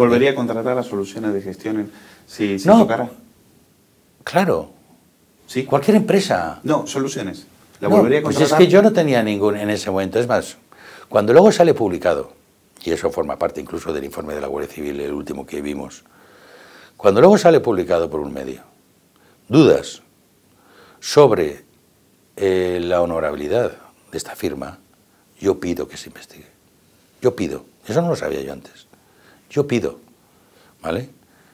¿Volvería a contratar a soluciones de gestión si se no, tocara? Claro. ¿Sí? Cualquier empresa. No, soluciones. ¿La volvería a pues contratar? es que yo no tenía ningún en ese momento. Es más, cuando luego sale publicado, y eso forma parte incluso del informe de la Guardia Civil, el último que vimos, cuando luego sale publicado por un medio, dudas sobre eh, la honorabilidad de esta firma, yo pido que se investigue. Yo pido. Eso no lo sabía yo antes. Yo pido, ¿vale?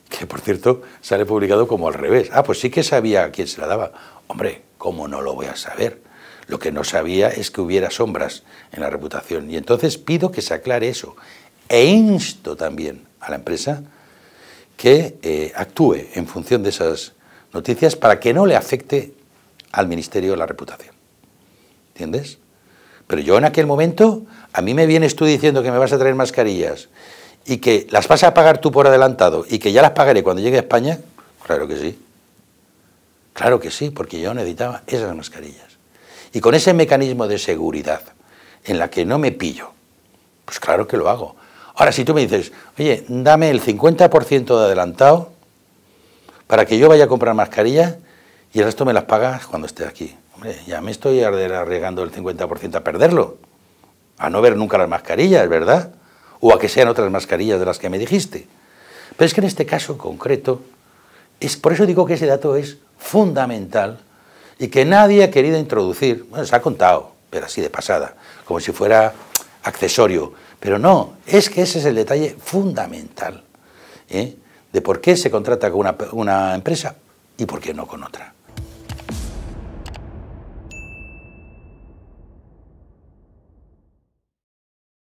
Que por cierto sale publicado como al revés. Ah, pues sí que sabía a quién se la daba. Hombre, ¿cómo no lo voy a saber? Lo que no sabía es que hubiera sombras en la reputación. Y entonces pido que se aclare eso. E insto también a la empresa que eh, actúe en función de esas noticias para que no le afecte al ministerio la reputación. ¿Entiendes? Pero yo en aquel momento, a mí me vienes tú diciendo que me vas a traer mascarillas y que las vas a pagar tú por adelantado y que ya las pagaré cuando llegue a España, claro que sí. Claro que sí, porque yo necesitaba esas mascarillas. Y con ese mecanismo de seguridad en la que no me pillo, pues claro que lo hago. Ahora, si tú me dices, oye, dame el 50% de adelantado para que yo vaya a comprar mascarillas y el resto me las pagas cuando esté aquí. Hombre, ya me estoy arriesgando el 50% a perderlo, a no ver nunca las mascarillas, ¿verdad? o a que sean otras mascarillas de las que me dijiste. Pero es que en este caso concreto, es, por eso digo que ese dato es fundamental y que nadie ha querido introducir, bueno, se ha contado, pero así de pasada, como si fuera accesorio, pero no, es que ese es el detalle fundamental ¿eh? de por qué se contrata con una empresa y por qué no con otra.